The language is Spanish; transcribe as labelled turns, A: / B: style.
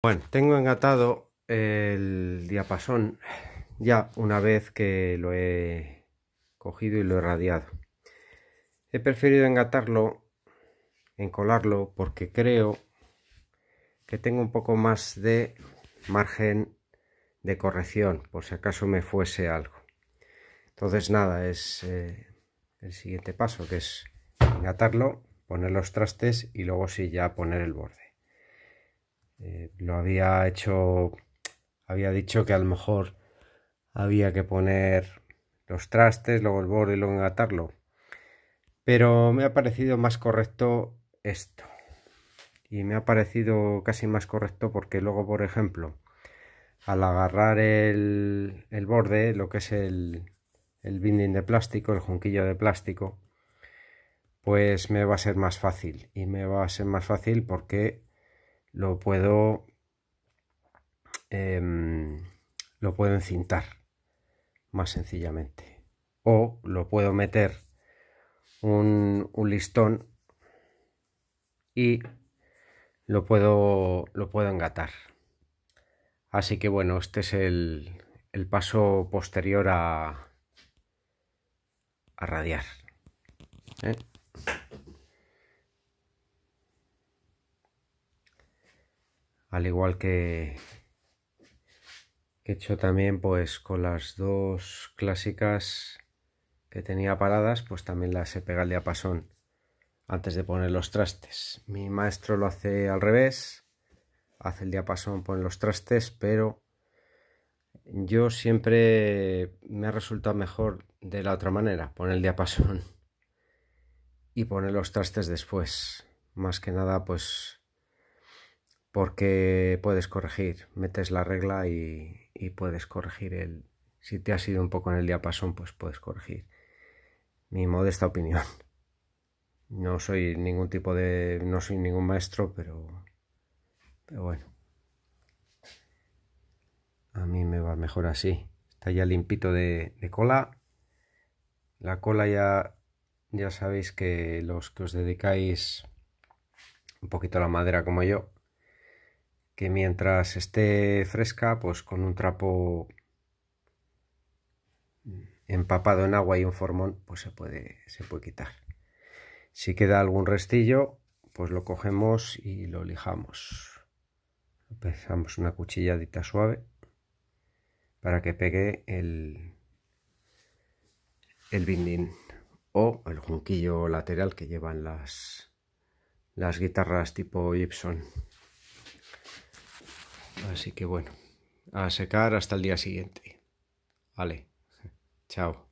A: Bueno, tengo engatado el diapasón ya una vez que lo he cogido y lo he radiado. He preferido engatarlo, encolarlo, porque creo que tengo un poco más de margen de corrección, por si acaso me fuese algo. Entonces nada, es eh, el siguiente paso, que es engatarlo, poner los trastes y luego sí ya poner el borde. Eh, lo había hecho, había dicho que a lo mejor había que poner los trastes, luego el borde y luego engatarlo. Pero me ha parecido más correcto esto. Y me ha parecido casi más correcto porque luego, por ejemplo, al agarrar el, borde, lo que es el, el binding de plástico, el junquillo de plástico, pues me va a ser más fácil. Y me va a ser más fácil porque lo puedo em, lo puedo encintar más sencillamente o lo puedo meter un, un listón y lo puedo lo puedo engatar así que bueno este es el, paso posterior a a radiar ¿eh? al igual que, he hecho también pues con las dos clásicas que tenía paradas pues también las he pegado el diapasón antes de poner los trastes mi maestro lo hace al revés hace el diapasón pone los trastes pero yo siempre me ha resultado mejor de la otra manera poner el diapasón y poner los trastes después más que nada pues porque puedes corregir, metes la regla y, puedes corregir el... Si te has ido un poco en el diapasón, pues puedes corregir. Mi modesta opinión. No soy ningún tipo de... no soy ningún maestro, pero... Pero bueno. A mí me va mejor así. Está ya limpito de, de cola. La cola ya, ya sabéis que los que os dedicáis un poquito a la madera como yo, que mientras esté fresca, pues con un trapo empapado en agua y un formón, pues se puede, se puede quitar. Si queda algún restillo, pues lo cogemos y lo lijamos. Empezamos una cuchilladita suave para que pegue el, el binding o el junquillo lateral que llevan las, las guitarras tipo Gibson. Así que bueno, a secar hasta el día siguiente. Vale, chao.